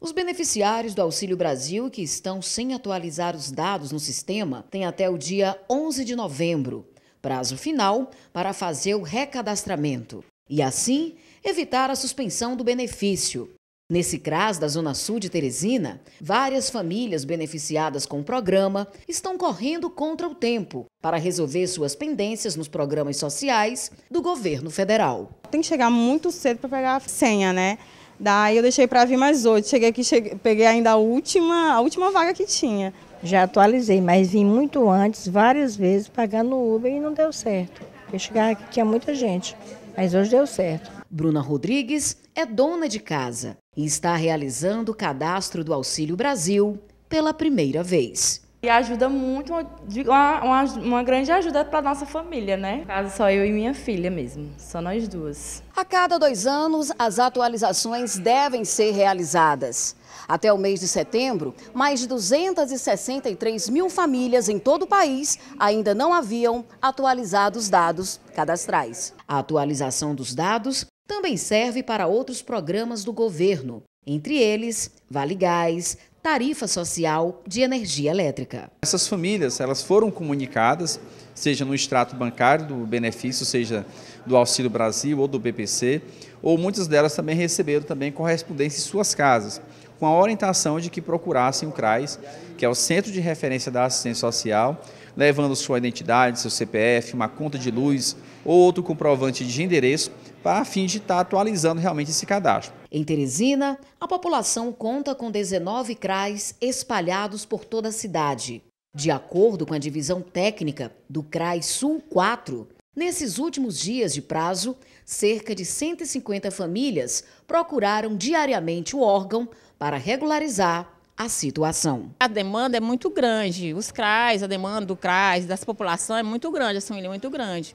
Os beneficiários do Auxílio Brasil que estão sem atualizar os dados no sistema têm até o dia 11 de novembro, prazo final para fazer o recadastramento e assim evitar a suspensão do benefício. Nesse CRAS da Zona Sul de Teresina, várias famílias beneficiadas com o programa estão correndo contra o tempo para resolver suas pendências nos programas sociais do governo federal. Tem que chegar muito cedo para pegar a senha, né? Daí eu deixei para vir mais hoje. Cheguei aqui, cheguei, peguei ainda a última, a última vaga que tinha. Já atualizei, mas vim muito antes, várias vezes, pagando Uber e não deu certo. Eu chegava aqui, tinha muita gente, mas hoje deu certo. Bruna Rodrigues é dona de casa e está realizando o cadastro do Auxílio Brasil pela primeira vez. E ajuda muito, uma, uma, uma grande ajuda para nossa família, né? No caso, só eu e minha filha mesmo, só nós duas. A cada dois anos, as atualizações devem ser realizadas. Até o mês de setembro, mais de 263 mil famílias em todo o país ainda não haviam atualizado os dados cadastrais. A atualização dos dados também serve para outros programas do governo, entre eles Vale Gás, tarifa social de energia elétrica. Essas famílias elas foram comunicadas, seja no extrato bancário do benefício, seja do Auxílio Brasil ou do BPC, ou muitas delas também receberam também correspondência em suas casas com a orientação de que procurassem o CRAS, que é o Centro de Referência da Assistência Social, levando sua identidade, seu CPF, uma conta de luz ou outro comprovante de endereço, para a fim de estar tá atualizando realmente esse cadastro. Em Teresina, a população conta com 19 CRAs espalhados por toda a cidade. De acordo com a divisão técnica do CRAS Sul 4, nesses últimos dias de prazo, cerca de 150 famílias procuraram diariamente o órgão para regularizar a situação. A demanda é muito grande, os CRAs, a demanda do CRAs, da população é muito grande, a família é muito grande.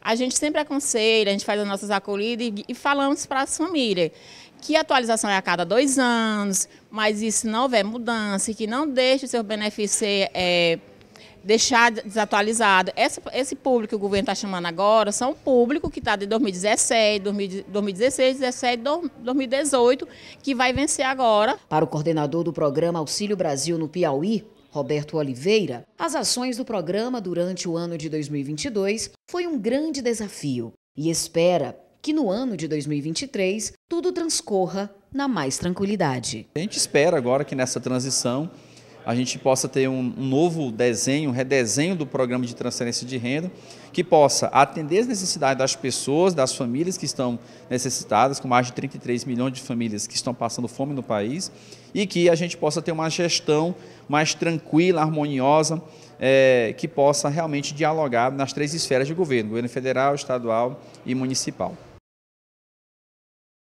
A gente sempre aconselha, a gente faz as nossas acolhidas e, e falamos para as famílias que a atualização é a cada dois anos, mas isso não houver mudança, que não deixe o seu benefício ser... É, deixar desatualizado. Esse, esse público que o governo está chamando agora são o público que está de 2017, 2016, 2017, 2018, que vai vencer agora. Para o coordenador do programa Auxílio Brasil no Piauí, Roberto Oliveira, as ações do programa durante o ano de 2022 foi um grande desafio e espera que no ano de 2023 tudo transcorra na mais tranquilidade. A gente espera agora que nessa transição a gente possa ter um, novo desenho, um redesenho do programa de transferência de renda, que possa atender as necessidades das pessoas, das famílias que estão necessitadas, com mais de 33 milhões de famílias que estão passando fome no país, e que a gente possa ter uma gestão mais tranquila, harmoniosa, é, que possa realmente dialogar nas três esferas de governo, governo federal, estadual e municipal.